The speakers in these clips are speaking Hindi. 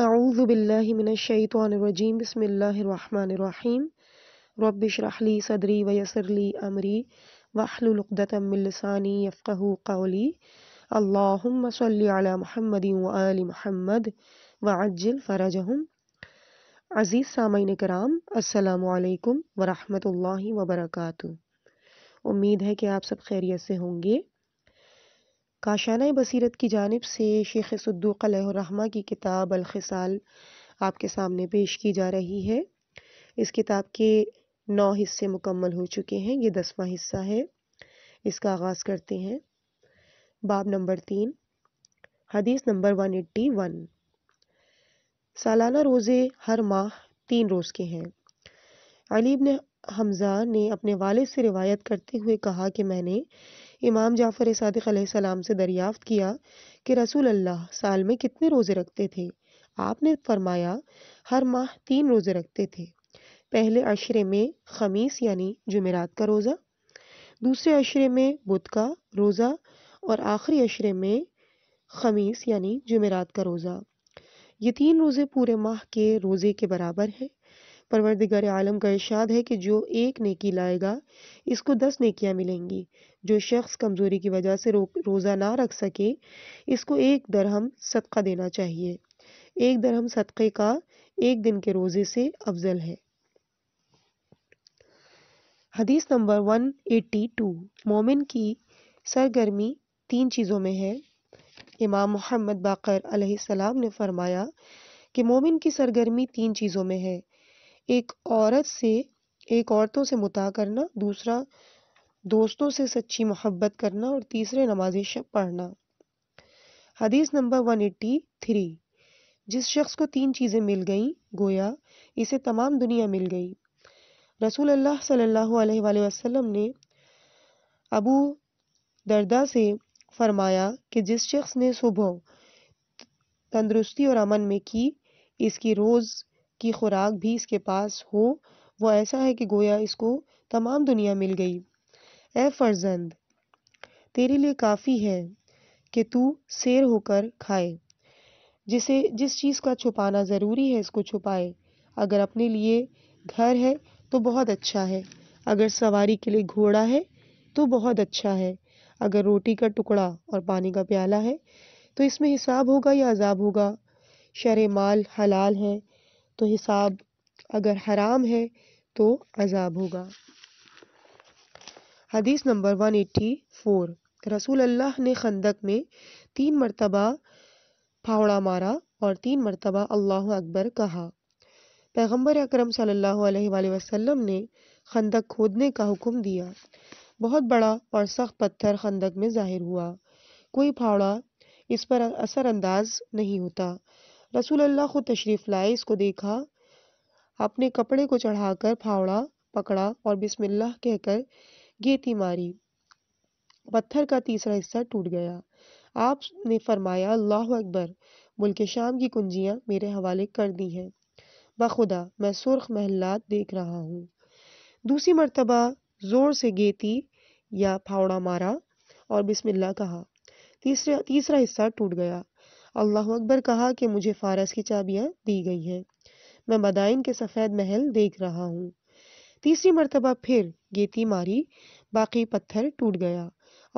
अज़बिल्लिमिनशैतरजीम बसमीम रबिशरहली सदरी वयसरली अमरी वाहलुलदातमिलसानी यफ़ू कौली अल्लाम सल महमदी आल महमद वज्जिल फ़रजहम अज़ीज़ सामिन कराम असलकम वरहमल वबरक उम्मीद है कि आप सब खैरियत से होंगे काशाना बसीरत की जानब से शेख सद्दूक की किताब अलखसाल आपके सामने पेश की जा रही है इस किताब के नौ हिस्से मुकम्मल हो चुके हैं ये दसवां हिस्सा है इसका आगाज़ करते हैं बाब नंबर तीन हदीस नंबर वन एट्टी वन सालाना रोज़े हर माह तीन रोज़ के हैं अलीब ने हमज़ा ने अपने वाले से रिवायत करते हुए कहा कि मैंने इमाम जाफ़र सदक़ से दरियाफ़त किया कि रसूल अल्लाह साल में कितने रोज़े रखते थे आपने फरमाया हर माह तीन रोज़े रखते थे पहले अशरे में खमीस यानी जुमेरात का रोज़ा दूसरे अशरे में बुध का रोज़ा और आखिरी अशरे में खमीस यानी जुमेरात का रोज़ा ये तीन रोज़े पूरे माह के रोज़े के बराबर है परवरदिगार आलम का इर्शाद है कि जो एक नेकी लाएगा इसको दस नेकियां मिलेंगी जो शख्स कमज़ोरी की वजह से रो, रोज़ा ना रख सके इसको एक दरहम सदका देना चाहिए एक दरहम सदक़े का एक दिन के रोज़े से अफजल है हदीस नंबर 182 मोमिन की सरगर्मी तीन चीज़ों में है इमाम मोहम्मद बाकर ने फरमाया कि मोमिन की सरगर्मी तीन चीज़ों में है एक औरत से एक औरतों से मुता करना दूसरा दोस्तों से सच्ची मोहब्बत करना और तीसरे नमाज शब पढ़ना हदीस नंबर वन एट्टी थ्री जिस शख्स को तीन चीज़ें मिल गईं गोया इसे तमाम दुनिया मिल गई रसूल अल्लाह सल्लल्लाहु अलैहि वसल्लम ने अबू दरदा से फरमाया कि जिस शख्स ने सुबह तंदरुस्ती और अमन में की इसकी रोज़ की खुराक भी इसके पास हो वो ऐसा है कि गोया इसको तमाम दुनिया मिल गई ए फर्जंद तेरे लिए काफ़ी है कि तू शेर होकर खाए जिसे जिस चीज़ का छुपाना ज़रूरी है इसको छुपाए अगर अपने लिए घर है तो बहुत अच्छा है अगर सवारी के लिए घोड़ा है तो बहुत अच्छा है अगर रोटी का टुकड़ा और पानी का प्याला है तो इसमें हिसाब होगा या अजाब होगा शर माल हलाल है तो हिसाब अगर हराम है तो अजाब होगा हदीस नंबर 184 रसूल अल्लाह ने खंदक में तीन मरतबा फावड़ा मारा और तीन मरतबा अल्लाह अकबर कहा पैगंबर अकरम सल्लल्लाहु अलैहि वसल्लम ने खंदक खोदने का हुक्म दिया बहुत बड़ा और सख्त पत्थर खंदक में जाहिर हुआ कोई फावड़ा इस पर असरअंदाज नहीं होता रसूल अल्लाह खुद तशरीफ़ लाए इसको देखा अपने कपड़े को चढ़ाकर फावड़ा पकड़ा और बिस्मिल्लाह कहकर गेती मारी पत्थर का तीसरा हिस्सा टूट गया आपने फरमाया अल्लाह अकबर मुल्क शाम की कुंजियां मेरे हवाले कर दी हैं बखुदा मैं सुर्ख महलात देख रहा हूँ दूसरी मरतबा ज़ोर से गेती या फावड़ा मारा और बिस्मिल्लाह कहा तीसरा तीसरा हिस्सा टूट गया अल्लाह अकबर कहा कि मुझे फारस की चाबियां दी गई हैं मैं मदाइन के सफ़ेद महल देख रहा हूँ तीसरी मरतबा फिर गेती मारी बाकी पत्थर टूट गया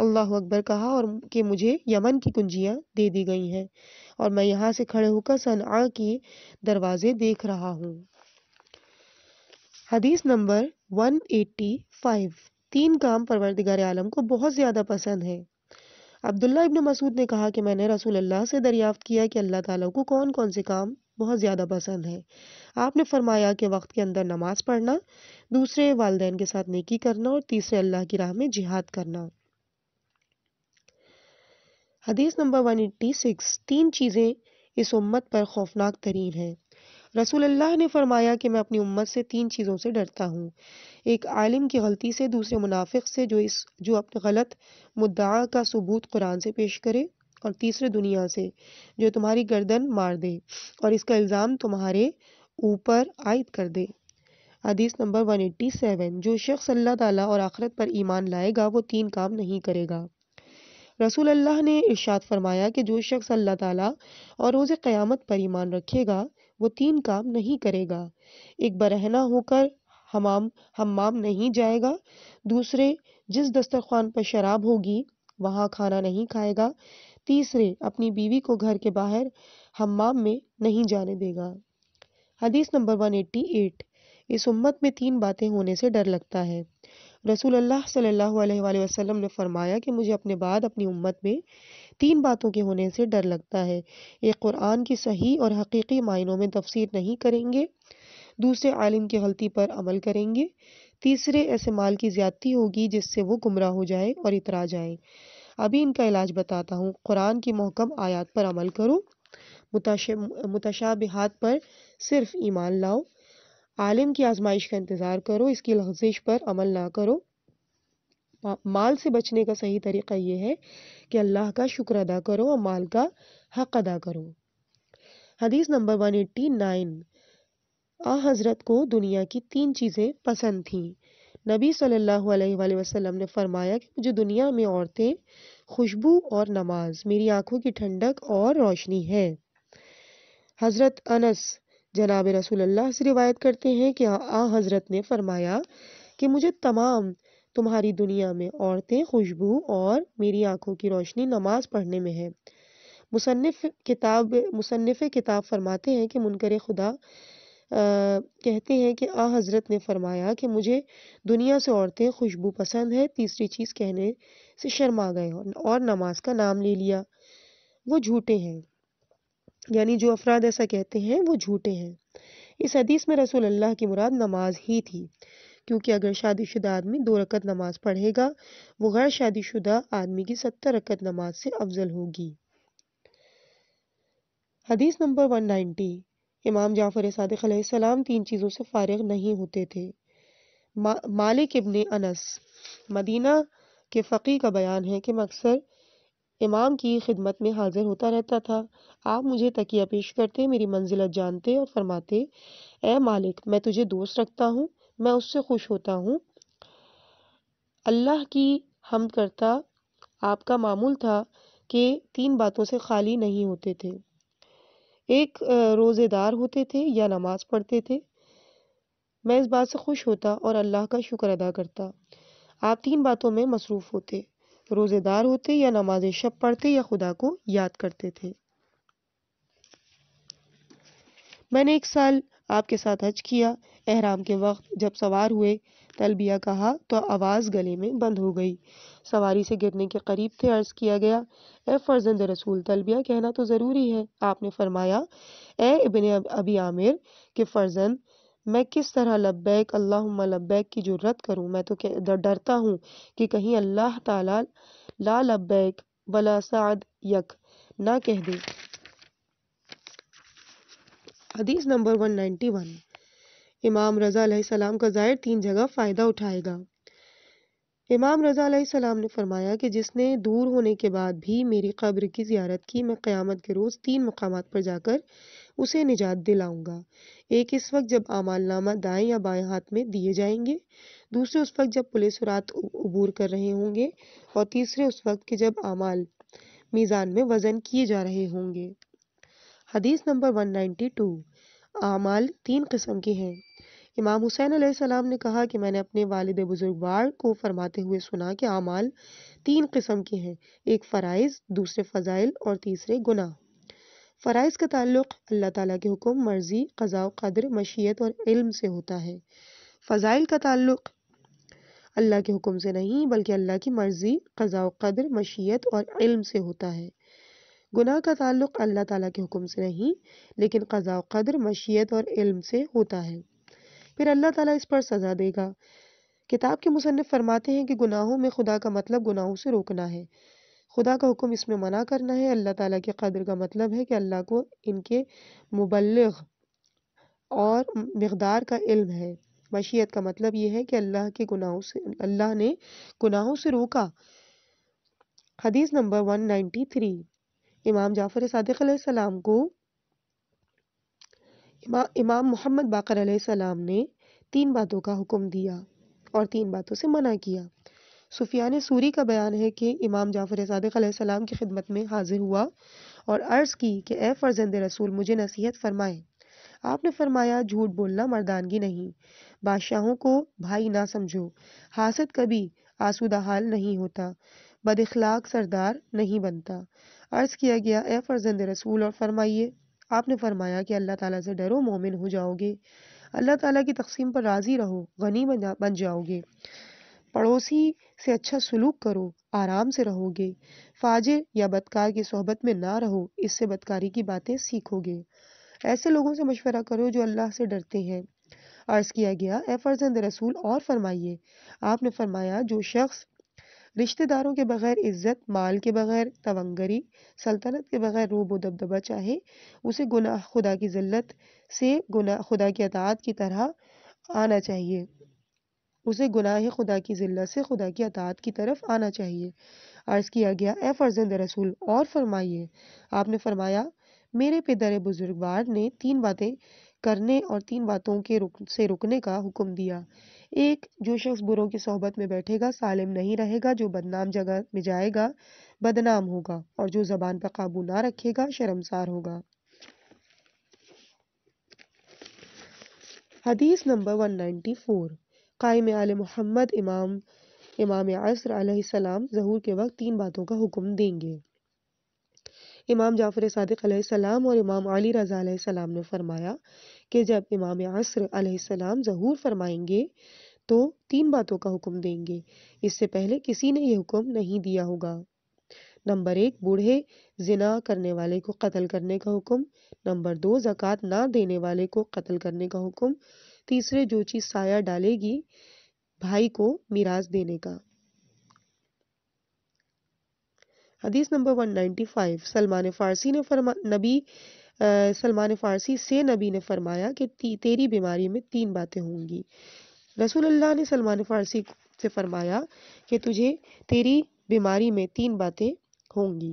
अल्लाह अकबर कहा और कि मुझे यमन की कुंजियां दे दी गई हैं और मैं यहाँ से खड़े होकर सन के दरवाजे देख रहा हूँ हदीस नंबर 185 तीन काम परवरदिगार आलम को बहुत ज़्यादा पसंद है अब्दुल्ला इब्न मसूद ने कहा कि मैंने रसूल अल्लाह से दरियाफ़्त किया कि अल्लाह ताला को कौन कौन से काम बहुत ज़्यादा पसंद है आपने फरमाया कि वक्त के अंदर नमाज पढ़ना दूसरे वालदेन के साथ नेकी करना और तीसरे अल्लाह की राह में जिहाद करना हदीस नंबर 186 तीन चीज़ें इस उम्मत पर खौफनाक तरीन हैं रसूल अल्लाह ने फरमाया कि मैं अपनी उम्मत से तीन चीज़ों से डरता हूँ एक आलिम की गलती से दूसरे मुनाफिक से जो इस जो अपने गलत मुद्दा का सबूत कुरान से पेश करे और तीसरे दुनिया से जो तुम्हारी गर्दन मार दे और इसका इल्ज़ाम तुम्हारे ऊपर आयद कर दे हदीस नंबर 187 जो शख्स अल्लाह ताला और आखरत पर ईमान लाएगा वो तीन काम नहीं करेगा रसूल अल्लाह ने इरशाद फरमाया कि जो शख्स अल्लाह ताला और रोज़ क़यामत पर ईमान रखेगा वो तीन काम नहीं करेगा एक बरहना होकर हमाम हमाम नहीं जाएगा दूसरे जिस दस्तरखान पर शराब होगी वहाँ खाना नहीं खाएगा तीसरे अपनी बीवी को घर के बाहर हमाम में नहीं जाने देगा हदीस नंबर 188 इस उम्मत में तीन बातें होने से डर लगता है रसूल अल्लाह सल्लल्लाहु अलैहि वसल्लम ने फरमाया कि मुझे अपने बाद अपनी उम्मत में तीन बातों के होने से डर लगता है एक क़ुरान की सही और हकीकी मायनों में तफसीर नहीं करेंगे दूसरे आलिम की गलती पर अमल करेंगे तीसरे ऐसे माल की ज्यादती होगी जिससे वो गुमराह हो जाए और इतरा जाए अभी इनका इलाज बताता हूँ कुरान की महकम आयात पर अमल करो मुतशा बिहात पर सिर्फ ईमान लाओ आलिम की आजमाइश का इंतज़ार करो इसकी लफ्जिश पर अमल ना करो माल से बचने का सही तरीका ये है कि अल्लाह का शुक्र अदा करो और माल का हक अदा करो हदीस नंबर वन एट्टी नाइन आ हज़रत को दुनिया की तीन चीज़ें पसंद थीं नबी सल्लल्लाहु अलैहि वसल्लम ने फरमाया कि मुझे दुनिया में औरतें खुशबू और नमाज मेरी आंखों की ठंडक और रोशनी है हज़रत अनस जनाब रसूल से रिवायत करते हैं कि आ हज़रत ने फरमाया कि मुझे तमाम तुम्हारी दुनिया में औरतें खुशबू और मेरी आंखों की रोशनी नमाज पढ़ने में है मुसनफ़ किताब मुसनफ़ किताब फरमाते हैं कि मुनकर खुदा आ, कहते हैं कि आ हज़रत ने फरमाया कि मुझे दुनिया से औरतें खुशबू पसंद है तीसरी चीज़ कहने से शर्मा गए और नमाज का नाम ले लिया वो झूठे हैं यानी जो अफराद ऐसा कहते हैं वो झूठे हैं इस हदीस में रसूल अल्लाह की मुराद नमाज ही थी क्योंकि अगर शादीशुदा आदमी दो रकत नमाज़ पढ़ेगा वो गैर शादीशुदा आदमी की सत्तर रकत नमाज से अफजल होगी हदीस नंबर 190 इमाम जाफ़र सदक सलाम तीन चीज़ों से फारग नहीं होते थे मा, मालिक इबन अनस मदीना के फकीर का बयान है कि मैं अक्सर इमाम की खिदमत में हाजिर होता रहता था आप मुझे तकिया पेश करते मेरी मंजिलत जानते और फरमाते ए मालिक मैं तुझे दोस्त रखता हूँ मैं उससे खुश होता हूँ अल्लाह की हम करता आपका मामूल था कि तीन बातों से खाली नहीं होते थे एक रोज़ेदार होते थे या नमाज़ पढ़ते थे मैं इस बात से खुश होता और अल्लाह का शुक्र अदा करता आप तीन बातों में मसरूफ़ होते रोज़ेदार होते या नमाज शब पढ़ते या खुदा को याद करते थे मैंने एक साल आपके साथ हज किया एहराम के वक्त जब सवार हुए तलबिया कहा तो आवाज़ गले में बंद हो गई सवारी से गिरने के करीब थे अर्ज़ किया गया ए फ़र्जंद रसूल तलबिया कहना तो ज़रूरी है आपने फरमाया ए इबन अबी आमिर के फ़र्जंद मैं किस तरह लब्बैक अल्लाहुम्मा लब्बैक की जरूरत करूं मैं तो डरता हूं कि कहीं अल्लाह ताला ला लब्बैक वला साद यक ना कह दे हदीस नंबर 191 इमाम रज़ा सलाम का जाहिर तीन जगह फ़ायदा उठाएगा इमाम रज़ा सलाम ने फरमाया कि जिसने दूर होने के बाद भी मेरी कब्र की ज़्यारत की मैं क़्यामत के रोज़ तीन मकाम पर जाकर उसे निजात दिलाऊंगा एक इस वक्त जब आमालनामा दाएं या बाएं हाथ में दिए जाएंगे दूसरे उस वक्त जब पुलिस रात उबूर कर रहे होंगे और तीसरे उस वक्त के जब आमाल मीज़ान में वज़न किए जा रहे होंगे हदीस नंबर 192 आमाल तीन किस्म के हैं इमाम हुसैन आसमाम ने कहा कि मैंने अपने वालद बुजुर्गवार को फरमाते हुए सुना कि आमाल तीन किस्म के हैं एक फ़राइज़ दूसरे फ़जाइल और तीसरे गुना फ़राइज़ का ताल्लुक अल्लाह ताला के हुक्म मर्ज़ी कज़ा कदर मशीयत और इल्म से होता है फ़जाइल का ताल्लुक अल्लाह के हुक्म से नहीं बल्कि अल्लाह की मर्ज़ी कज़ा कदर मशीत और इल्म से होता है गुनाह का ताल्लुक अल्लाह ताला के हुक्म से नहीं लेकिन कज़ा कदर मशीयत और इल्म से होता है फिर अल्लाह ताला इस पर सज़ा देगा किताब के मुसनफ़ फरमाते हैं कि गुनाहों में खुदा का मतलब गुनाहों से रोकना है खुदा का हुक्म इसमें मना करना है अल्लाह ताला की कदर का मतलब है कि अल्लाह को इनके मुबलग और मकदार का इल्म है मशीयत का मतलब ये है कि अल्लाह के गुनाहों से अल्लाह ने गुनाहों से रोका हदीस नंबर वन नाइन्टी थ्री इमाम जाफ़र सदक़ सलाम को इमा, इमाम मोहम्मद बाकर सलाम ने तीन बातों का हुक्म दिया और तीन बातों से मना किया सुफियान सूरी का बयान है कि इमाम जाफ़र सदक़ सलाम की खिदमत में हाजिर हुआ और अर्ज़ की कि ए फ़र्जंद रसूल मुझे नसीहत फ़रमाएं आपने फरमाया झूठ बोलना मर्दानगी नहीं बादशाहों को भाई ना समझो हासद कभी आसूदा हाल नहीं होता बदखलाक सरदार नहीं बनता अर्ज़ किया गया ए फ़र्जंद रसूल और फरमाइए आपने फरमाया कि अल्लाह ताला से डरो मोमिन हो जाओगे अल्लाह ताला की तकसीम पर राज़ी रहो गनी बन जाओगे पड़ोसी से अच्छा सलूक करो आराम से रहोगे फाजे या बदकार की सोहबत में ना रहो इससे बदकारी की बातें सीखोगे ऐसे लोगों से मशवरा करो जो अल्लाह से डरते हैं अर्ज़ किया गया ए फ़र्जंद रसूल और फरमाइए आपने फरमाया जो शख्स रिश्तेदारों के बगैर इज़्ज़त माल के बगैर तवंगरी सल्तनत के बगैर रूब व दबदबा चाहे उसे गुनाह खुदा की ज़िल्लत से गुनाह खुदा की अतात की तरह आना चाहिए उसे गुनाह खुदा की ज़िल्लत से खुदा की अतात की तरफ आना चाहिए अर्ज़ किया गया ए फ़र्जंद रसूल और फरमाइए आपने फरमाया मेरे पिदर बुजुर्गवार ने तीन बातें करने और तीन बातों के रुक से रुकने का हुक्म दिया एक जो शख्स बुरों की सोहबत में बैठेगा सालिम नहीं रहेगा जो बदनाम जगह में जाएगा बदनाम होगा और जो जबान पर काबू ना रखेगा शर्मसार होगा हदीस नंबर 194 कायम आल मोहम्मद इमाम इमाम असर सलाम जहूर के वक्त तीन बातों का हुक्म देंगे इमाम जाफ़र सदक सलाम और इमाम अली रज़ा सलाम ने फरमाया कि जब इमाम असर आलाम जहूर फरमाएंगे तो तीन बातों का हुक्म देंगे इससे पहले किसी ने यह हुक्म नहीं दिया होगा नंबर एक बूढ़े जिना करने वाले को कत्ल करने का हुक्म नंबर दो जक़ात ना देने वाले को कत्ल करने का हुक्म तीसरे जो चीज़ साया डालेगी भाई को मीराज देने का हदीस नंबर 195 सलमान फ़ारसी ने फरमा नबी सलमान फ़ारसी से नबी ने फरमाया कि तेरी बीमारी में तीन बातें होंगी रसूल अल्लाह ने सलमान फ़ारसी से फरमाया कि तुझे तेरी बीमारी में तीन बातें होंगी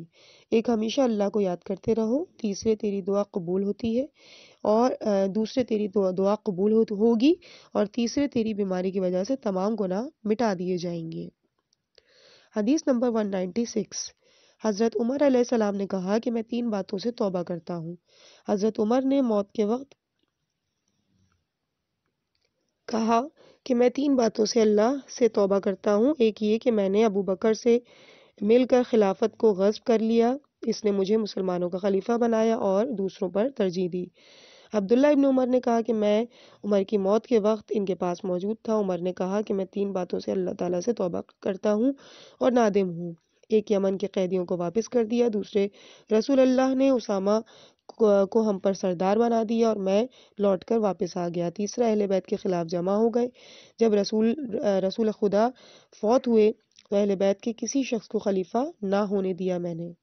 एक हमेशा अल्लाह को याद करते रहो तीसरे तेरी दुआ कबूल होती है और दूसरे तेरी दुआ दुआ कबूल होगी और तीसरे तेरी बीमारी की वजह से तमाम गुनाह मिटा दिए जाएंगे हदीस नंबर वन नाइन्टी सिक्स हज़रत उमर सलाम ने कहा कि मैं तीन बातों से तौबा करता हूँ हज़रत उमर ने मौत के वक्त कहा कि मैं तीन बातों से अल्लाह से तौबा करता हूँ एक ये कि मैंने अबू बकर से मिलकर खिलाफत को गज़ब कर लिया इसने मुझे मुसलमानों का खलीफा बनाया और दूसरों पर तरजीह दी अब्दुल्ला इब्न उमर ने कहा कि मैं उमर की मौत के वक्त इनके पास मौजूद था उमर ने कहा कि मैं तीन बातों से अल्लाह ताला से तौबा करता हूँ और नादिम हूँ एक यमन के कैदियों को वापस कर दिया दूसरे रसूल अल्लाह ने उसामा को हम पर सरदार बना दिया और मैं लौट कर वापस आ गया तीसरा अहल बैत के ख़िलाफ़ जमा हो गए जब रसूल रसूल खुदा फौत हुए तो अहल बैत के किसी शख्स को खलीफा ना होने दिया मैंने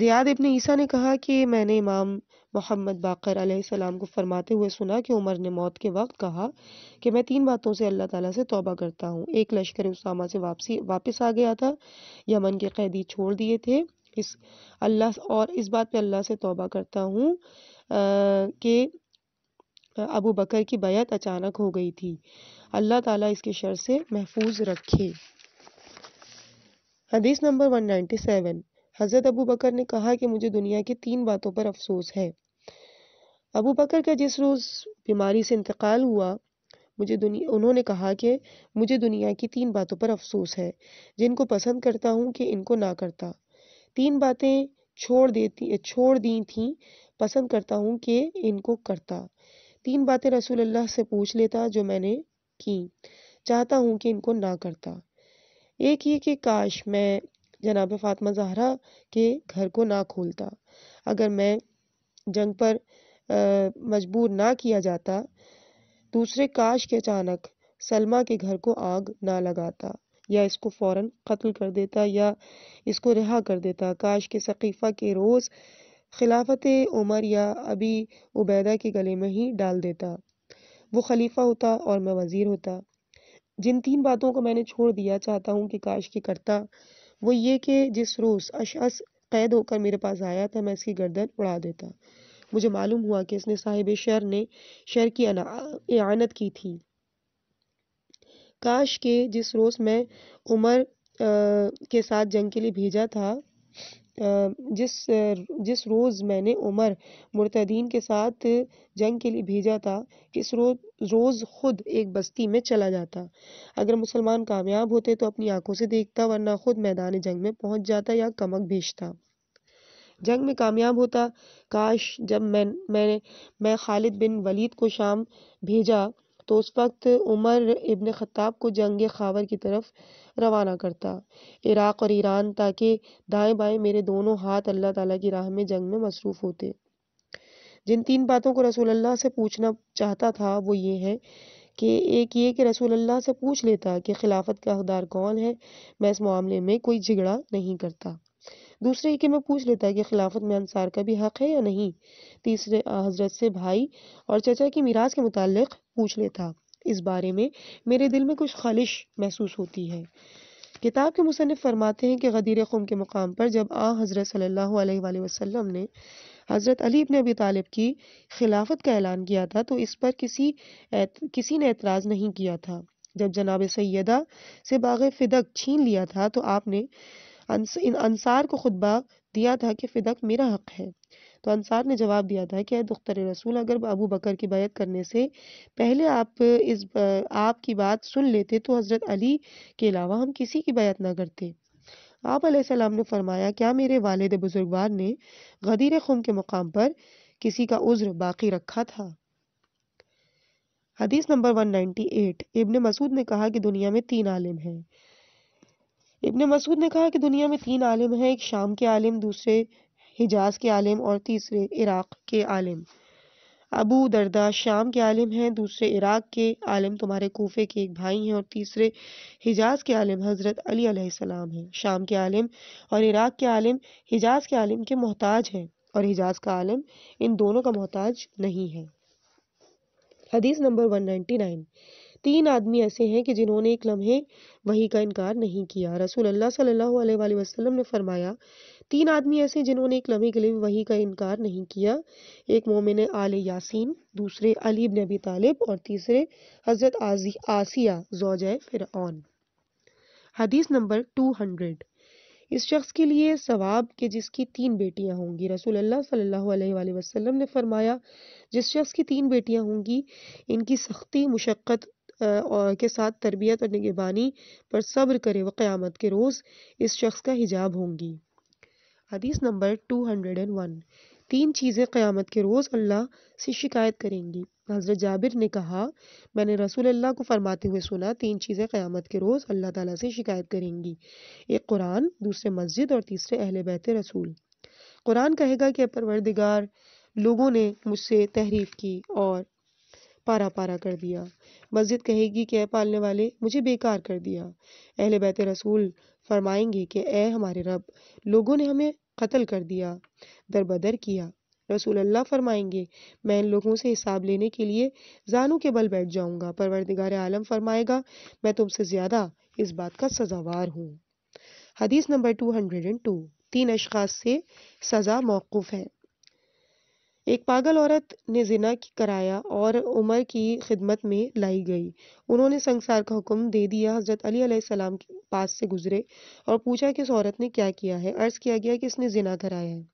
ज़ियाद इबन ईसा ने कहा कि मैंने इमाम मोहम्मद बाकर सलाम को फरमाते हुए सुना कि उमर ने मौत के वक्त कहा कि मैं तीन बातों से अल्लाह ताला से तौबा करता हूँ एक लश्कर उसामा से वापसी वापस आ गया था यमन के कैदी छोड़ दिए थे इस अल्लाह और इस बात पे अल्लाह से तौबा करता हूँ कि अबू बकर की बैत अचानक हो गई थी अल्लाह ताला इसके शर से महफूज रखे हदीस नंबर 197 हज़रत अबू बकर ने कहा कि मुझे दुनिया की तीन बातों पर अफसोस है अबू बकर का जिस रोज़ बीमारी से इंतकाल हुआ मुझे दुनिया उन्होंने कहा कि मुझे दुनिया की तीन बातों पर अफसोस है जिनको पसंद करता हूँ कि इनको ना करता तीन बातें छोड़ देती छोड़ दी थी पसंद करता हूँ कि इनको करता तीन बातें रसूल अल्लाह से पूछ लेता जो मैंने की चाहता हूँ कि इनको ना करता एक ये कि काश मैं जनाब फातमा जहरा के घर को ना खोलता अगर मैं जंग पर मजबूर ना किया जाता दूसरे काश के अचानक सलमा के घर को आग ना लगाता या इसको फ़ौर कत्ल कर देता या इसको रिहा कर देता काश के सकीफ़ा के रोज़ खिलाफत उमर या अभी उबैदा के गले में ही डाल देता वो खलीफा होता और मैं वज़ीर होता जिन तीन बातों को मैंने छोड़ दिया चाहता हूँ कि काश की करता वो ये कि जिस रोज़ अशअस कैद होकर मेरे पास आया था मैं इसकी गर्दन उड़ा देता मुझे मालूम हुआ कि इसने साहिब शर ने शर की अना, आनत की थी काश के जिस रोज़ मैं उमर के साथ जंग के लिए भेजा था जिस जिस रोज़ मैंने उमर मुर्तदीन के साथ जंग के लिए भेजा था इस रोज़ रोज़ ख़ुद एक बस्ती में चला जाता अगर मुसलमान कामयाब होते तो अपनी आंखों से देखता वरना ख़ुद मैदान जंग में पहुंच जाता या कमक भेजता जंग में कामयाब होता काश जब मैं मैंने मैं खालिद बिन वलीद को शाम भेजा तो उस वक्त उमर इबन ख़ताब को जंग ख़ावर की तरफ रवाना करता इराक़ और ईरान ताकि दाएं बाएं मेरे दोनों हाथ अल्लाह ताला की राह में जंग में मसरूफ़ होते जिन तीन बातों को अल्लाह से पूछना चाहता था वो ये है कि एक ये कि अल्लाह से पूछ लेता कि खिलाफत का अखदार कौन है मैं इस मामले में कोई झगड़ा नहीं करता दूसरे कि मैं पूछ लेता है कि खिलाफत में अनसार का भी हक़ है या नहीं तीसरे हज़रत से भाई और चचा की मीराज के मुतालिक पूछ लेता इस बारे में मेरे दिल में कुछ खालिश महसूस होती है किताब के मुसनफ़ फरमाते हैं कि गदीर खुम के मुकाम पर जब आ हज़रत सल्लल्लाहु अलैहि वसल्लम ने हज़रत अली इबन अबी तालिब की खिलाफत का ऐलान किया था तो इस पर किसी एत, किसी ने एतराज़ नहीं किया था जब जनाब सैदा से बाग फ़िदक छीन लिया था तो आपने इन अनसार को खुतबा दिया था कि फ़िदक मेरा हक है तो अनसार ने जवाब दिया था कि दुख्तर रसूल अगर अबू बकर की बैत करने से पहले आप इस आपकी बात सुन लेते तो हज़रत अली के अलावा हम किसी की बैत ना करते आप आपलम ने फरमाया क्या मेरे वालद बुजुर्गवार ने गदीर खुम के मुकाम पर किसी का उज्र बाकी रखा था हदीस नंबर 198 इब्न मसूद ने कहा कि दुनिया में तीन आलिम हैं इब्ने मसूद ने कहा कि दुनिया में तीन आलिम हैं एक शाम के आलिम दूसरे हिजाज के आलिम और तीसरे इराक़ के आलिम अबू दरदा शाम के आलिम हैं दूसरे इराक़ के आलिम तुम्हारे कोफे के एक भाई हैं और तीसरे हिजाज के आलिम हज़रत अली अलैहिस्सलाम हैं शाम के आलिम और इराक़ के आलिम हिजाज के आलिम के मोहताज हैं और हिजाज का आलिम इन दोनों का मोहताज नहीं है हदीस नंबर वन नाइन्टी तीन आदमी ऐसे हैं कि जिन्होंने एक लम्हे वही का इनकार नहीं किया रसूल अल्लाह सल्लल्लाहु अलैहि वसल्लम ने फरमाया तीन आदमी ऐसे जिन्होंने एक लम्हे के लिए वही का इनकार नहीं किया एक मोमिन आल यासीन दूसरे अली इब्न अबी तालिब और तीसरे हज़रत आजी आसिया जौज फिर हदीस नंबर टू हंड्रेड इस शख्स के लिए सवाब के जिसकी तीन बेटियां होंगी रसूल अल्लाह सल्लल्लाहु अलैहि वसल्लम ने फरमाया जिस शख्स की तीन बेटियां होंगी इनकी सख्ती मुशक्क़त के साथ तरबियत और निगेबानी पर सब्र करे व क़्यामत के रोज़ इस शख्स का हिजाब होंगी हदीस number two hundred and one तीन चीज़ें क़्यामत के रोज़ अल्लाह से शिकायत करेंगी हज़रत जाबिर ने कहा मैंने रसूल अल्लाह को फरमाते हुए सुना तीन चीज़ें क़्यामत के रोज़ अल्लाह ताला से शिकायत करेंगी एक कुरान दूसरे मस्जिद और तीसरे अहल बैत रसूल कुरान कहेगा कि परवरदिगार लोगों ने मुझसे तहरीफ की और पारा पारा कर दिया मस्जिद कहेगी कि ए पालने वाले मुझे बेकार कर दिया अहल बैत रसूल फरमाएंगे कि ए हमारे रब लोगों ने हमें कत्ल कर दिया दरबदर किया रसूल अल्लाह फरमाएंगे मैं इन लोगों से हिसाब लेने के लिए जानू के बल बैठ जाऊंगा परवरदिगार आलम फरमाएगा मैं तुमसे ज़्यादा इस बात का सजावार हूँ हदीस number two hundred and two तीन अशखास से सज़ा मौकूफ़ है एक पागल औरत ने जिना कराया और उमर की खिदमत में लाई गई उन्होंने संसार का हुक्म दे दिया हज़रत अली अलैहिस्सलाम के पास से गुजरे और पूछा कि इस औरत ने क्या किया है अर्ज़ किया गया कि इसने जिना कराया है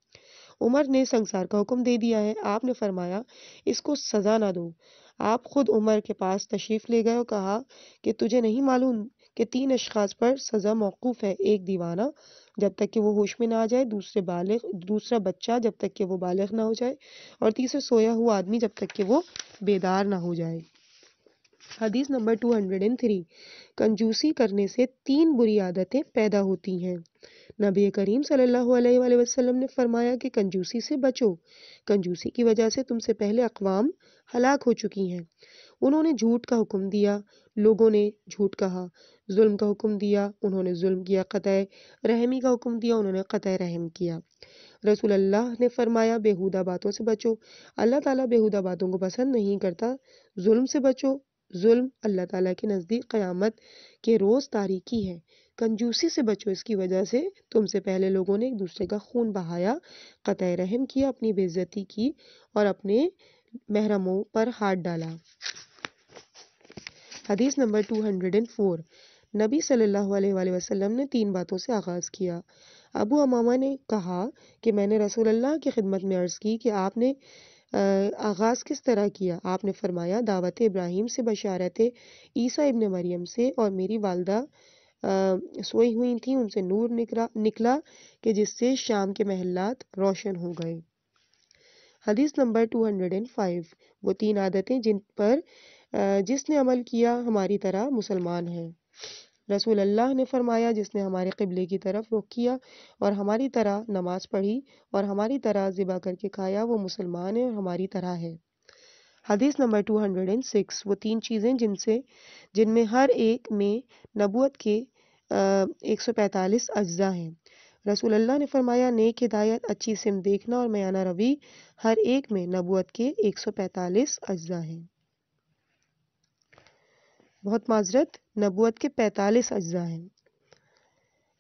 उमर ने संसार का हुक्म दे दिया है आपने फरमाया इसको सज़ा ना दो आप ख़ुद उमर के पास तशरीफ़ ले गए और कहा कि तुझे नहीं मालूम कि तीन अशखाज पर सज़ा मौकूफ़ है एक दीवाना जब तक कि वो होश में ना आ जाए दूसरे बालग दूसरा बच्चा जब तक कि वो बालग ना हो जाए और तीसरे सोया हुआ आदमी जब तक कि वो बेदार ना हो जाए हदीस number two hundred and three कंजूसी करने से तीन बुरी आदतें पैदा होती हैं नबी करीम सल्लल्लाहु अलैहि वसल्लम ने फरमाया कि कंजूसी से बचो कंजूसी की वजह से तुमसे पहले अकवाम हलाक हो चुकी हैं उन्होंने झूठ का हुक्म दिया लोगों ने झूठ कहा जुल्म का हुक्म दिया उन्होंने जुल्म किया क़तः रहमी का हुक्म दिया उन्होंने क़तः रहम किया रसूल अल्लाह ने फरमाया बेहुदा बातों से बचो अल्लाह ताला बेहुदा बातों को पसंद नहीं करता जुल्म से बचो जुल्म अल्लाह ताला के नज़दीक क़यामत के रोज़ तारीख़ी है कंजूसी से बचो इसकी वजह से तुमसे पहले लोगों ने एक दूसरे का खून बहाया क़तः रहम किया अपनी बेज़ती की और अपने महरमों पर हाथ डाला हदीस नंबर 204 नबी सल्लल्लाहु अलैहि वसल्लम ने तीन बातों से आगाज़ किया अबू अमामा ने कहा कि मैंने रसूल अल्लाह की खिदमत में अर्ज़ की कि आपने आगाज़ किस तरह किया आपने फरमाया दावत इब्राहिम से बशारत ईसा इब्न मरियम से और मेरी वालदा सोई हुई थी उनसे नूर निकला निकला कि जिससे शाम के महलात रोशन हो गए हदीस नंबर 205 वो तीन आदतें जिन पर जिसने अमल किया हमारी तरह मुसलमान है रसूल अल्लाह ने फरमाया जिसने हमारे किबले की तरफ रुख किया और हमारी तरह नमाज पढ़ी और हमारी तरह ज़िबा करके खाया वो मुसलमान है और हमारी तरह है हदीस number two hundred and six वो तीन चीज़ें जिनसे जिनमें हर एक में नबूत के एक सौ पैंतालीस अज्जा हैं रसूल अल्लाह ने फरमाया नेक हिदायत अच्छी सिम देखना और मयाना रवि हर एक में नबूत के एक सौ पैंतालीस अज्जा हैं बहुत माजरत नबूत के पैंतालीस अज्जा हैं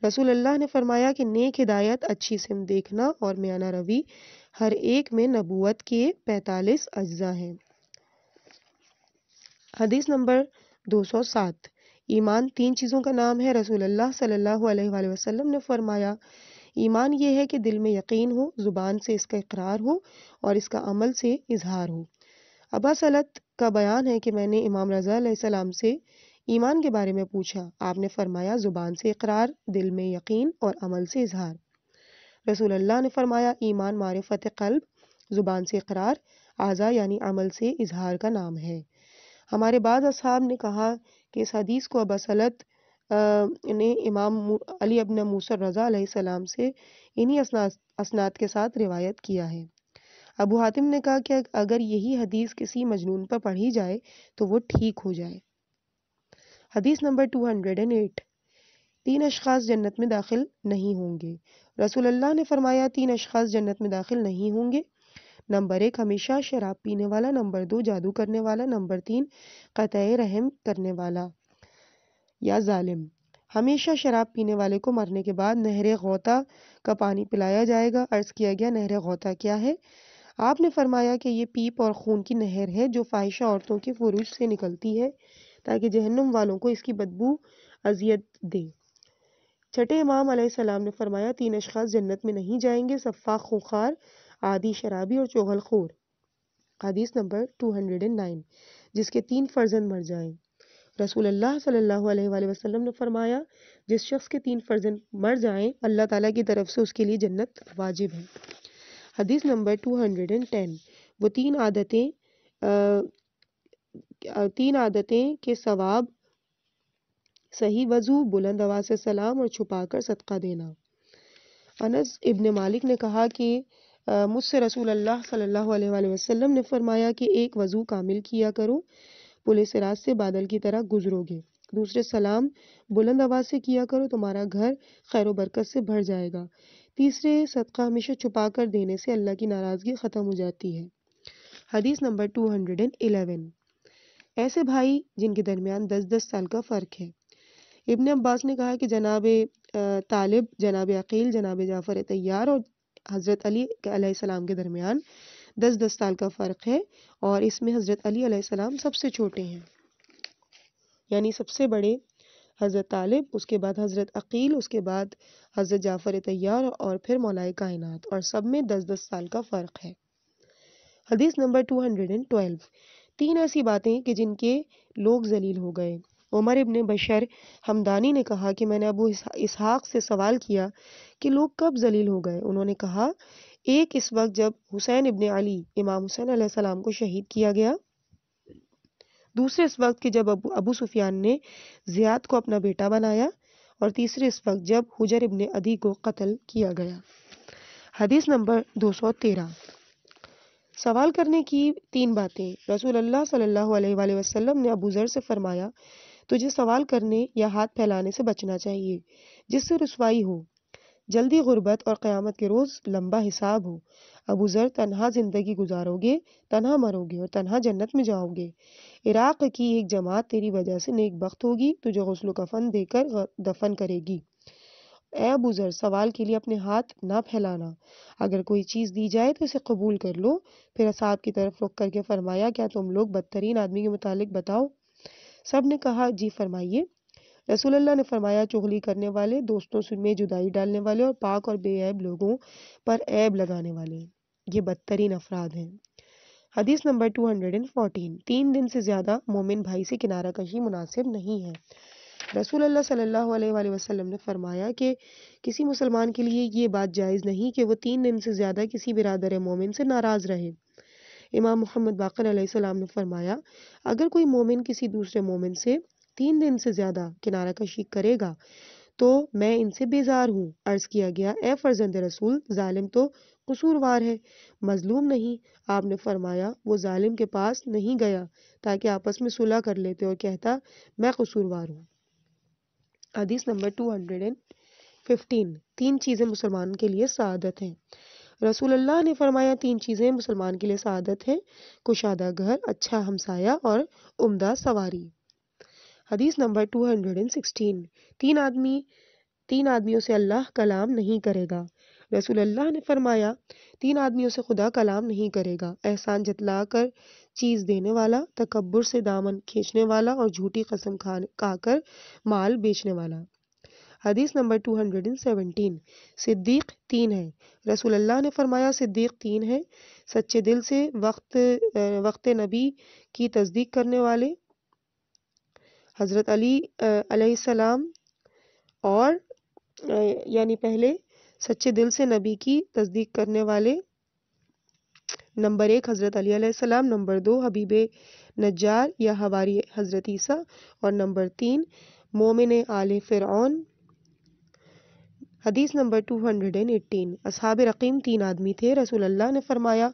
रसूल अल्लाह ने फरमाया कि नेक हिदायत अच्छी सिम देखना और म्याना रवि हर एक में नबूत के पैंतालीस अज्जा हैं हदीस नंबर 207 ईमान तीन चीज़ों का नाम है रसूल अल्लाह सल्लल्लाहु अलैहि वसल्लम ने फरमाया ईमान ये है कि दिल में यकीन हो ज़ुबान से इसका इकरार हो और इसका अमल से इजहार हो अबा सलत का बयान है कि मैंने इमाम रज़ा से ईमान के बारे में पूछा आपने फरमाया ज़ुबान से इकरार दिल में यकीन और अमल से इजहार रसूल अल्लाह ने फरमाया ईमान मारफत कल्ब ज़ुबान से इकरार आज़ा यानी अमल से इजहार का नाम है हमारे बाद असहाब ने कहा कि इस हदीस को अबसलत ने इमाम अली अबन मूसर रज़ा सलाम से इन्हीं असनाद के साथ रिवायत किया है अबू हातिम ने कहा कि अगर यही हदीस किसी मजनून पर पढ़ी जाए तो वो ठीक हो जाए हदीस number two hundred and eight तीन अशखास जन्नत में दाखिल नहीं होंगे रसूल अल्लाह ने फरमाया तीन अशखास जन्नत में दाखिल नहीं होंगे नंबर एक हमेशा शराब पीने वाला नंबर दो जादू करने वाला नंबर तीन कत रहम करने वाला या जालिम हमेशा शराब पीने वाले को मरने के बाद नहर गौता का पानी पिलाया जाएगा अर्ज़ किया गया नहर गौता क्या है आपने फरमाया कि ये पीप और खून की नहर है जो फाइशा औरतों के फरूज से निकलती है ताकि जहन्नुम वालों को इसकी बदबू अजियत दे छठे इमाम सलाम ने फरमाया तीन अशखास जन्नत में नहीं जाएंगे सफ़ा खुखार आदि शराबी और चोहल खोर हदीस नंबर 209 जिसके तीन फर्जन मर जाएं रसूल अल्लाह सल्लल्लाहु अलैहि वसल्लम ने फरमाया जिस शख्स के तीन फर्जन मर जाएं अल्लाह ताला की तरफ से उसके लिए जन्नत वाजिब है हदीस number two hundred and ten वो तीन आदतें तीन आदतें के सवाब सही वजू बुलंद आवाज से सलाम और छुपा कर सदका देना अनस इब्न मालिक ने कहा कि मुझसे रसूल अल्लाह सल्लल्लाहु अलैहि वसल्लम ने फरमाया कि एक वजू कामिल किया करो पुल सिराज से बादल की तरह गुजरोगे दूसरे सलाम बुलंद आवाज़ से किया करो तुम्हारा घर खैर बरकत से भर जाएगा तीसरे सदका हमेशा छुपा कर देने से अल्लाह की नाराज़गी ख़त्म हो जाती है हदीस number two hundred and eleven ऐसे भाई जिनके दरमियान दस दस साल का फ़र्क है इबन अब्बास ने कहा कि जनाब तालिब जनाब अकील जनाब जाफ़र तैयार और हज़रत अली सलाम के दरमियान दस दस साल का फ़र्क है और इसमें हज़रत अली सलाम सबसे छोटे हैं यानी सबसे बड़े हज़रत तालिब उसके बाद हज़रत अकील उसके बाद हज़रत जाफ़र तैयार और फिर मौलाए कायनात और सब में दस दस साल का फ़र्क है हदीस number two hundred and twelve तीन ऐसी बातें कि जिनके लोग जलील हो गए उमर इबन बशर हमदानी ने कहा कि मैंने अबू इसहाक से सवाल किया कि लोग कब जलील हो गए उन्होंने कहा एक इस वक्त जब हुसैन इबन अली इमाम हुसैन सलाम को शहीद किया गया दूसरे इस वक्त की जब अबू अबू सुफियान ने ज़ियाद को अपना बेटा बनाया और तीसरे इस वक्त जब हुजर इबन अदी को कत्ल किया गया हदीस नंबर 213 सवाल करने की तीन बातें रसूल अल्लाह सल्लल्लाहु अलैहि वसल्लम ने अबू ज़र से फरमाया तुझे सवाल करने या हाथ फैलाने से बचना चाहिए जिससे रसवाई हो जल्दी गुर्बत और क़्यामत के रोज़ लंबा हिसाब हो अबू ज़र तनहा ज़िंदगी गुजारोगे तनहा मरोगे और तनहा जन्नत में जाओगे इराक़ की एक जमात तेरी वजह से नेक वक्त होगी तुझे गसलो कफन देकर दफन करेगी ए अबूजर सवाल के लिए अपने हाथ ना फैलाना अगर कोई चीज़ दी जाए तो इसे कबूल कर लो फिर असाब की तरफ रुक करके फरमाया क्या तुम लोग बदतरीन आदमी के मुतालिक बताओ सब ने कहा जी फरमाइए रसूलुल्लाह ने फरमाया चुगली करने वाले दोस्तों में जुदाई डालने वाले और पाक और बेऐब लोगों पर ऐब लगाने वाले ये बदतरीन अफराद हैं हदीस नंबर 214 तीन दिन से ज़्यादा मोमिन भाई से किनारा कशी मुनासिब नहीं है रसूल अल्लाह सल्लल्लाहु अलैहि वसल्लम ने फरमाया कि किसी मुसलमान के लिए ये बात जायज़ नहीं कि वो तीन दिन से ज़्यादा किसी बिरादर मोमिन से नाराज़ रहे इमाम मोहम्मद बाकर ने फरमाया अगर कोई मोमिन किसी दूसरे मोमिन से तीन दिन से ज़्यादा किनारा कशी करेगा तो मैं इनसे बेजार हूँ अर्ज़ किया गया ए फर्जंद रसूल जालिम तो कसूरवार है मजलूम नहीं आपने फरमाया वो जालिम के पास नहीं गया ताकि आपस में सुलह कर लेते और कहता मैं कसूरवार हूँ हदीस number two hundred and fifteen तीन चीज़ें मुसलमान के लिए सआदत हैं रसूल अल्लाह ने फरमाया तीन चीज़ें मुसलमान के लिए सआदत हैं कुशादा घर अच्छा हमसाया और उमदा सवारी हदीस नंबर 216 तीन आदमी तीन आदमियों से अल्लाह कलाम नहीं करेगा रसूल अल्लाह ने फरमाया तीन आदमियों से खुदा कलाम नहीं करेगा एहसान जतला कर चीज़ देने वाला तकबर से दामन खींचने वाला और झूठी कसम खा खाकर माल बेचने वाला हदीस नंबर 217 सिद्दीक तीन है रसूल अल्लाह ने फरमाया सिद्दीक तीन है सच्चे दिल से वक्त वक्त नबी की तस्दीक करने वाले हज़रत अली सलाम और यानी पहले सच्चे दिल से नबी की तस्दीक करने वाले नंबर एक हज़रत अली सलाम नंबर दो हबीब नजार या हवारी हज़रत ईसा और नंबर तीन मोमिन आल फिर हदीस number two hundred and eighteen असहाब रकीम तीन आदमी थे रसूल अल्लाह ने फरमाया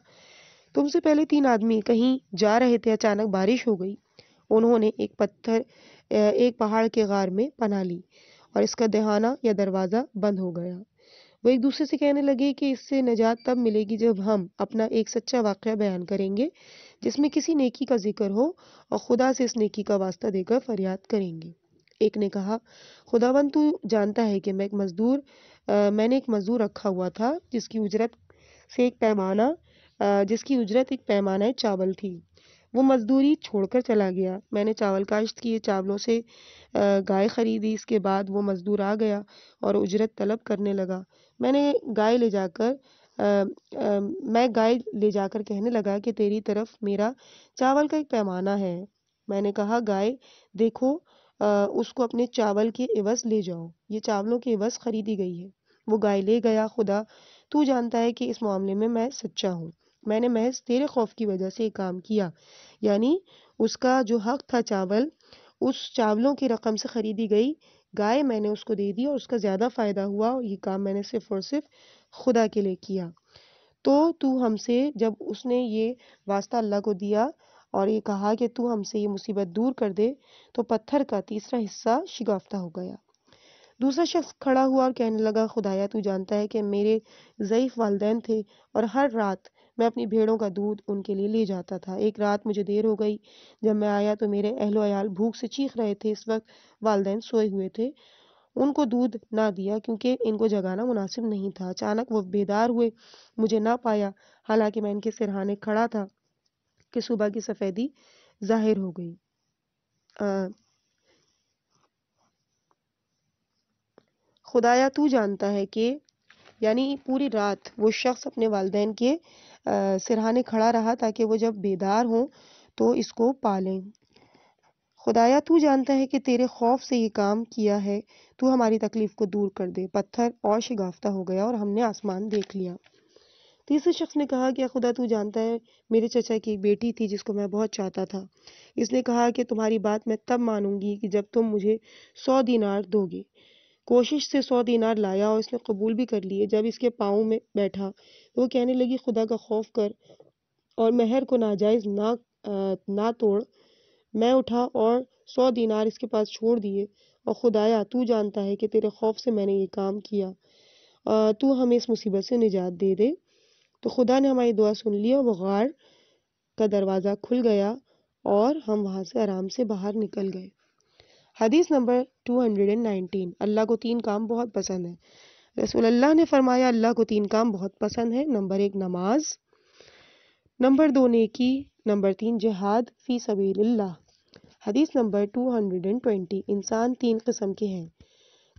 तुमसे पहले तीन आदमी कहीं जा रहे थे अचानक बारिश हो गई उन्होंने एक पत्थर एक पहाड़ के गार में पना ली और इसका दहाना या दरवाज़ा बंद हो गया वो एक दूसरे से कहने लगे कि इससे निजात तब मिलेगी जब हम अपना एक सच्चा वाक़ बयान करेंगे जिसमें किसी नेकी का जिक्र हो और खुदा से इस नेकी का वास्ता देकर फरियाद करेंगे एक ने कहा खुदावन तू जानता है कि मैं एक मज़दूर मैंने एक मज़दूर रखा हुआ था जिसकी उजरत से एक पैमाना आ, जिसकी उजरत एक पैमाना चावल थी वो मज़दूरी छोड़कर चला गया मैंने चावल काश्त किए चावलों से गाय ख़रीदी इसके बाद वो मज़दूर आ गया और उजरत तलब करने लगा मैंने गाय ले जाकर आ, आ, मैं गाय ले जाकर कहने लगा कि तेरी तरफ मेरा चावल का एक पैमाना है मैंने कहा गाय देखो आ, उसको अपने चावल के इवस ले जाओ ये चावलों के इवस ख़रीदी गई है वो गाय ले गया खुदा तू जानता है कि इस मामले में मैं सच्चा हूँ मैंने महज तेरे खौफ की वजह से काम किया यानी उसका जो हक था चावल उस चावलों की रकम से ख़रीदी गई गाय मैंने उसको दे दी और उसका ज़्यादा फ़ायदा हुआ और ये काम मैंने सिर्फ और सिर्फ खुदा के लिए किया तो तू हमसे जब उसने ये वास्ता अल्लाह को दिया और ये कहा कि तू हमसे ये मुसीबत दूर कर दे तो पत्थर का तीसरा हिस्सा शिगाफ्ता हो गया दूसरा शख्स खड़ा हुआ और कहने लगा खुदाया तू जानता है कि मेरे ज़यीफ़ वालदेन थे और हर रात मैं अपनी भेड़ों का दूध उनके लिए ले जाता था एक रात मुझे देर हो गई जब मैं आया तो मेरे अहलो अयाल भूख से चीख रहे थे इस वक्त वालदेन सोए हुए थे उनको दूध ना दिया क्योंकि इनको जगाना मुनासिब नहीं था अचानक वो बेदार हुए मुझे ना पाया हालांकि मैं इनके सिरहाने खड़ा था कि सुबह की सफ़ेदी जाहिर हो गई खुदाया तू जानता है कि यानी पूरी रात वो शख्स अपने वालदेन के सिरहाने खड़ा रहा ताकि वो जब बेदार हों तो इसको पालें खुदाया तू जानता है कि तेरे खौफ से ये काम किया है तू हमारी तकलीफ़ को दूर कर दे पत्थर और शिगाफ्ता हो गया और हमने आसमान देख लिया तीसरे शख्स ने कहा कि खुदा तू जानता है मेरे चचा की एक बेटी थी जिसको मैं बहुत चाहता था इसने कहा कि तुम्हारी बात मैं तब मानूंगी कि जब तुम मुझे सौ दिनार दोगे कोशिश से सौ दिनार लाया और इसने कबूल भी कर लिए जब इसके पाँव में बैठा तो वो कहने लगी खुदा का खौफ कर और महर को नाजायज़ ना ना तोड़ मैं उठा और सौ दिनार इसके पास छोड़ दिए और खुदाया तू जानता है कि तेरे खौफ से मैंने ये काम किया तू हमें इस मुसीबत से निजात दे दे तो खुदा ने हमारी दुआ सुन ली और वगार का दरवाज़ा खुल गया और हम वहाँ से आराम से बाहर निकल गए हदीस नंबर 219 अल्लाह को तीन काम बहुत पसंद है रसूल अल्लाह ने फरमाया अल्लाह को तीन काम बहुत पसंद है नंबर एक नमाज नंबर दो नेकी नंबर तीन जहाद फ़ी सबील्ला हदीस नंबर 220 इंसान तीन किस्म के हैं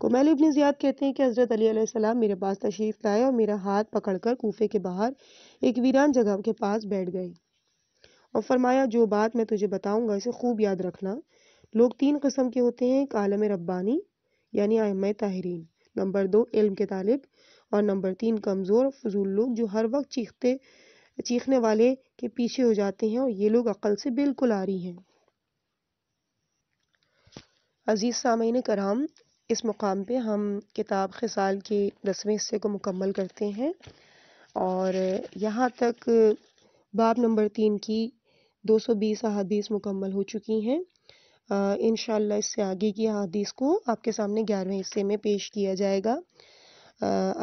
कोमैल इब्न ज़ियाद कहते हैं कि हज़रत अली मेरे पास तशरीफ़ लाए और मेरा हाथ पकड़कर कूफे के बाहर एक वीरान जगह के पास बैठ गए और फरमाया जो बात मैं तुझे बताऊंगा इसे खूब याद रखना लोग तीन कस्म के होते हैं एक आलम रब्बानी यानी आम ताहरीन नंबर दो इल्म के तालब और नंबर तीन कमज़ोर फजूल लोग जो हर वक्त चीखते चीखने वाले के पीछे हो जाते हैं और ये लोग अक्ल से बिल्कुल आ रही हैं अज़ीज़ सामीन कराम इस मुकाम पे हम किताब खिसाल के दसवें हिस्से को मुकम्मल करते हैं और यहाँ तक बाब नंबर तीन की 220 सौ बीस मुकम्मल हो चुकी हैं इन इससे आगे की अहादीस को आपके सामने ग्यारहवें हिस्से में पेश किया जाएगा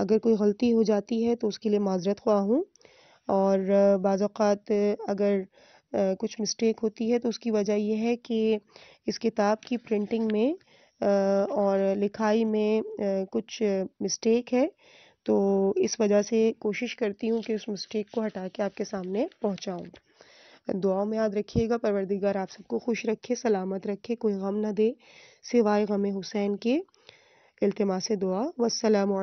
अगर कोई गलती हो जाती है तो उसके लिए माजरत ख्वा हूँ और बाज़ात अगर कुछ मिस्टेक होती है तो उसकी वजह यह है कि इस किताब की प्रिंटिंग में और लिखाई में कुछ मिस्टेक है तो इस वजह से कोशिश करती हूँ कि उस मिस्टेक को हटा के आपके सामने पहुँचाऊँ दुआओं में याद रखिएगा परवरदिगार आप सबको खुश रखे सलामत रखे कोई गम ना दे सिवाय गम हुसैन के अल्तमास दुआ वसलम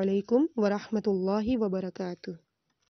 वरहमल वर्का